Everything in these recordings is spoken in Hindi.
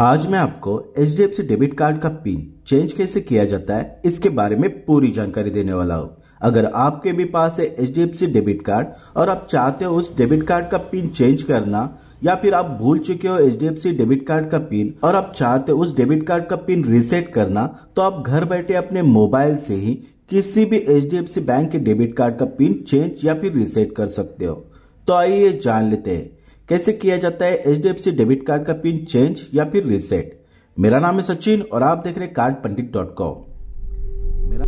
आज मैं आपको एच डी डेबिट कार्ड का पिन चेंज कैसे किया जाता है इसके बारे में पूरी जानकारी देने वाला हूँ अगर आपके भी पास है एच डी डेबिट कार्ड और आप चाहते हो उस डेबिट कार्ड का पिन चेंज करना या फिर आप भूल चुके हो एच डी डेबिट कार्ड का पिन और आप चाहते हो उस डेबिट कार्ड का पिन रिसेट करना तो आप घर बैठे अपने मोबाइल से ही किसी भी एच डी बैंक के डेबिट कार्ड का पिन चेंज या फिर रिसेट कर सकते हो तो आइए जान लेते हैं कैसे किया जाता है एच डी डेबिट कार्ड का पिन चेंज या फिर रिसेट मेरा नाम है सचिन और आप देख रहे कार्ड पंडित डॉट कॉम मेरा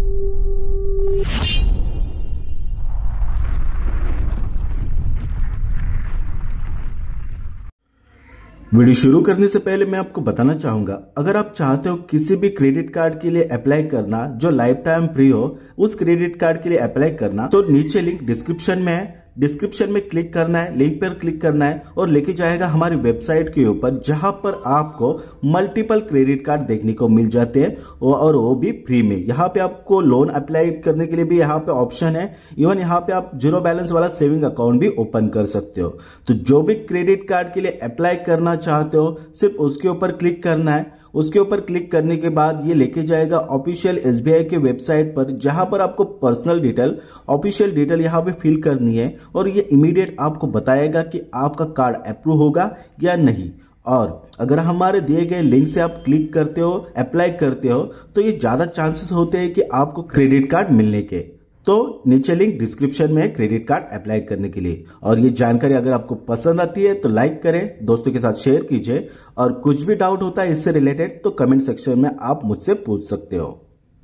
वीडियो शुरू करने से पहले मैं आपको बताना चाहूंगा अगर आप चाहते हो किसी भी क्रेडिट कार्ड के लिए अप्लाई करना जो लाइफ टाइम फ्री हो उस क्रेडिट कार्ड के लिए अप्लाई करना तो नीचे लिंक डिस्क्रिप्शन में है डिस्क्रिप्शन में क्लिक करना है लिंक पर क्लिक करना है और लेके जाएगा हमारी वेबसाइट के ऊपर जहां पर आपको मल्टीपल क्रेडिट कार्ड देखने को मिल जाते हैं और वो भी फ्री में यहाँ पे आपको लोन अप्लाई करने के लिए भी यहाँ पे ऑप्शन है इवन यहाँ पे आप जीरो बैलेंस वाला सेविंग अकाउंट भी ओपन कर सकते हो तो जो भी क्रेडिट कार्ड के लिए अप्लाई करना चाहते हो सिर्फ उसके ऊपर क्लिक करना है उसके ऊपर क्लिक करने के बाद ये लेके जाएगा ऑफिशियल एस के वेबसाइट पर जहां पर आपको पर्सनल डिटेल ऑफिशियल डिटेल यहाँ पे फिल करनी है और ये इमीडिएट आपको बताएगा कि आपका कार्ड अप्रूव होगा या नहीं और अगर हमारे दिए गए लिंक से आप क्लिक करते हो अप्लाई करते हो तो ये ज़्यादा चांसेस होते हैं कि आपको क्रेडिट कार्ड मिलने के तो नीचे लिंक डिस्क्रिप्शन में है क्रेडिट कार्ड अप्लाई करने के लिए और ये जानकारी अगर आपको पसंद आती है तो लाइक करें दोस्तों के साथ शेयर कीजिए और कुछ भी डाउट होता है इससे रिलेटेड तो कमेंट सेक्शन में आप मुझसे पूछ सकते हो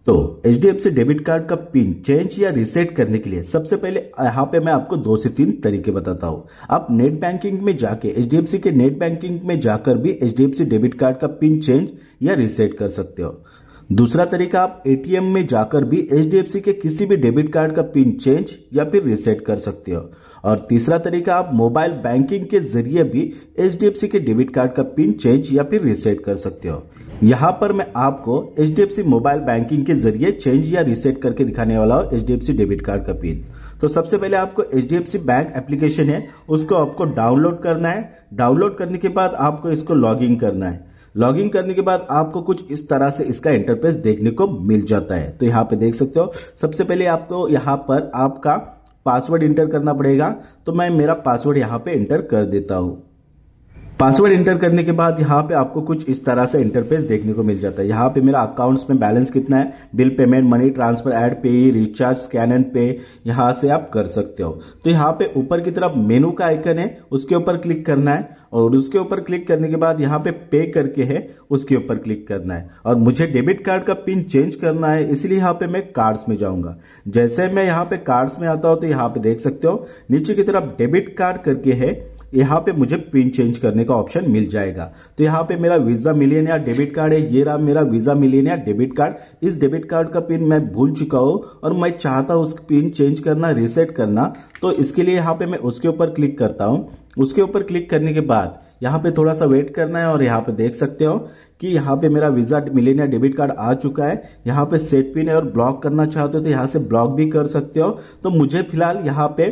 तो H D F C debit card का पिन चेंज या रिसेट करने के लिए सबसे पहले यहाँ पे मैं आपको दो से तीन तरीके बताता हूँ आप नेट बैंकिंग में जाके एच डी एफ सी के नेट बैंकिंग में जाकर भी H D F C debit card का पिन चेंज या रिसेट कर सकते हो दूसरा तरीका आप एटीएम में जाकर भी एच के किसी भी डेबिट कार्ड का पिन चेंज या फिर रिसेट कर सकते हो और तीसरा तरीका आप मोबाइल बैंकिंग के जरिए भी एच के डेबिट कार्ड का पिन चेंज या फिर रिसेट कर सकते हो यहाँ पर मैं आपको एच मोबाइल बैंकिंग के जरिए चेंज या रिसेट करके दिखाने वाला हूँ एच डेबिट कार्ड का पिन तो सबसे पहले आपको एच बैंक एप्लीकेशन है उसको आपको डाउनलोड करना है डाउनलोड करने के बाद आपको इसको लॉग करना है लॉग इन करने के बाद आपको कुछ इस तरह से इसका इंटरफेस देखने को मिल जाता है तो यहाँ पे देख सकते हो सबसे पहले आपको यहाँ पर आपका पासवर्ड इंटर करना पड़ेगा तो मैं मेरा पासवर्ड यहाँ पे इंटर कर देता हूँ पासवर्ड इंटर करने के बाद यहाँ पे आपको कुछ इस तरह से इंटरफेस देखने को मिल जाता है यहाँ पे मेरा अकाउंट्स में बैलेंस कितना है bill payment money transfer add pay recharge scan and pay यहाँ से आप कर सकते हो तो यहाँ पे ऊपर की तरफ मेनू का आइकन है उसके ऊपर क्लिक करना है और उसके ऊपर क्लिक करने के बाद यहाँ पे पे करके है उसके ऊपर क्लिक करना है और मुझे डेबिट कार्ड का पिन चेंज करना है इसलिए यहाँ पे मैं कार्ड्स में जाऊंगा जैसे मैं यहाँ पे कार्ड्स में आता हूँ तो यहाँ पे देख सकते हो नीचे की तरफ डेबिट कार्ड करके है यहाँ पे मुझे पिन चेंज करने का ऑप्शन मिल जाएगा तो यहाँ पे मेरा वीज़ा मिलियन या डेबिट कार्ड है ये रहा मेरा वीज़ा मिलियन या डेबिट कार्ड इस डेबिट कार्ड का पिन मैं भूल चुका हूँ और मैं चाहता हूँ उस पिन चेंज करना रिसेट करना तो इसके लिए यहाँ पे मैं उसके ऊपर क्लिक करता हूँ उसके ऊपर क्लिक करने के बाद यहाँ पे थोड़ा सा वेट करना है और यहाँ पे देख सकते हो कि यहाँ पे मेरा वीज़ा मिलेनिया डेबिट कार्ड आ चुका है यहाँ पे सेट पिन है और ब्लॉक करना चाहते हो तो यहाँ से ब्लॉक भी कर सकते हो तो मुझे फिलहाल यहाँ पे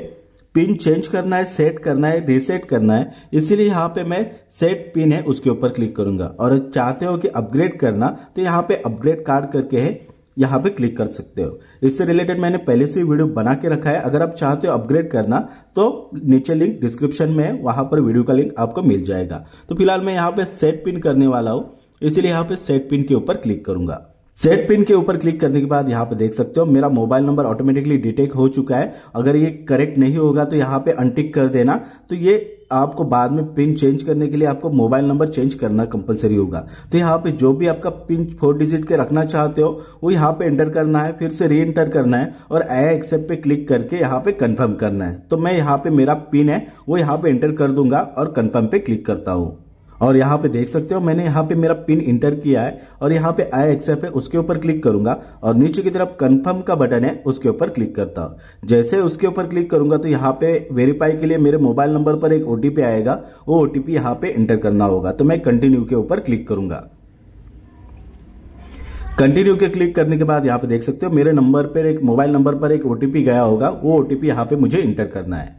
पिन चेंज करना है सेट करना है रीसेट करना है इसीलिए यहाँ पे मैं सेट पिन है उसके ऊपर क्लिक करूंगा और चाहते हो कि अपग्रेड करना तो यहाँ पे अपग्रेड कार्ड करके है यहाँ पे क्लिक कर सकते हो इससे रिलेटेड मैंने पहले से वीडियो बना के रखा है अगर आप चाहते हो अपग्रेड करना तो नीचे लिंक डिस्क्रिप्शन में है वहां पर वीडियो का लिंक आपको मिल जाएगा तो फिलहाल मैं यहाँ पे सेट पिन करने वाला हूँ इसीलिए यहाँ पे सेट पिन के ऊपर क्लिक करूंगा सेट पिन के ऊपर क्लिक करने के बाद यहाँ पे देख सकते हो मेरा मोबाइल नंबर ऑटोमेटिकली डिटेक्ट हो चुका है अगर ये करेक्ट नहीं होगा तो यहाँ पे अनटिक कर देना तो ये आपको बाद में पिन चेंज करने के लिए आपको मोबाइल नंबर चेंज करना कंपलसरी होगा तो यहाँ पे जो भी आपका पिन फोर डिजिट के रखना चाहते हो वो यहाँ पे एंटर करना है फिर से री एंटर करना है और आया एक्सेप्ट पे क्लिक करके यहाँ पे कंफर्म करना है तो मैं यहाँ पे मेरा पिन है वो यहाँ पे एंटर कर दूंगा और कन्फर्म पे क्लिक करता हूँ और यहाँ पे देख सकते हो मैंने यहाँ पे मेरा पिन इंटर किया है और यहाँ पे आई एक्सेप्ट है उसके ऊपर क्लिक करूंगा और नीचे की तरफ कंफर्म का बटन है उसके ऊपर क्लिक करता हूँ जैसे उसके ऊपर क्लिक करूंगा तो यहाँ पे वेरीफाई के लिए मेरे मोबाइल नंबर पर एक ओटीपी आएगा वो ओटीपी यहाँ पे एंटर करना होगा तो मैं कंटिन्यू के ऊपर क्लिक करूंगा कंटिन्यू के क्लिक करने के बाद यहाँ पे देख सकते हो मेरे नंबर पर एक मोबाइल नंबर पर एक ओटीपी गया होगा वो ओटीपी यहाँ पे मुझे इंटर करना है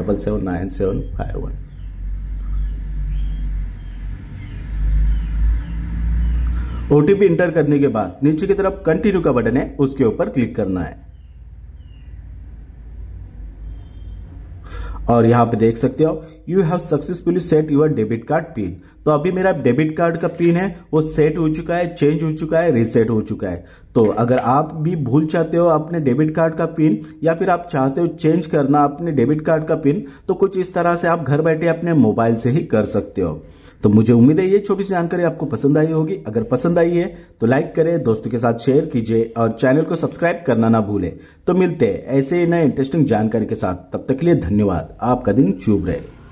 double seven nine seven five one OTP enter करने के बाद नीचे की तरफ कंटिन्यू का बटन है उसके ऊपर क्लिक करना है और यहां पे देख सकते हो you have successfully set your debit card pin तो अभी मेरा डेबिट कार्ड का पिन है वो सेट हो चुका है चेंज हो चुका है रीसेट हो चुका है तो अगर आप भी भूल चाहते हो अपने डेबिट कार्ड का पिन या फिर आप चाहते हो चेंज करना अपने डेबिट कार्ड का पिन तो कुछ इस तरह से आप घर बैठे अपने मोबाइल से ही कर सकते हो तो मुझे उम्मीद है ये छोटी सी जानकारी आपको पसंद आई होगी अगर पसंद आई है तो लाइक करें दोस्तों के साथ शेयर कीजिए और चैनल को सब्सक्राइब करना ना भूलें तो मिलते हैं ऐसे ही नए इंटरेस्टिंग जानकारी के साथ तब तक के लिए धन्यवाद आपका दिन चुभ रहे